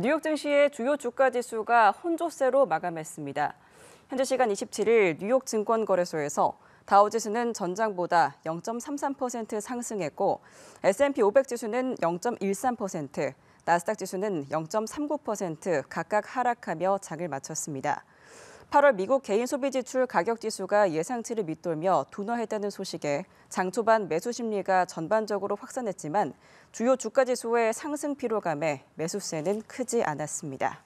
뉴욕 증시의 주요 주가 지수가 혼조세로 마감했습니다. 현재 시간 27일 뉴욕 증권거래소에서 다우지수는 전장보다 0.33% 상승했고 S&P 500 지수는 0.13%, 나스닥 지수는 0.39% 각각 하락하며 장을 마쳤습니다. 8월 미국 개인 소비 지출 가격 지수가 예상치를 밑돌며 둔화했다는 소식에 장 초반 매수 심리가 전반적으로 확산했지만 주요 주가 지수의 상승 피로감에 매수세는 크지 않았습니다.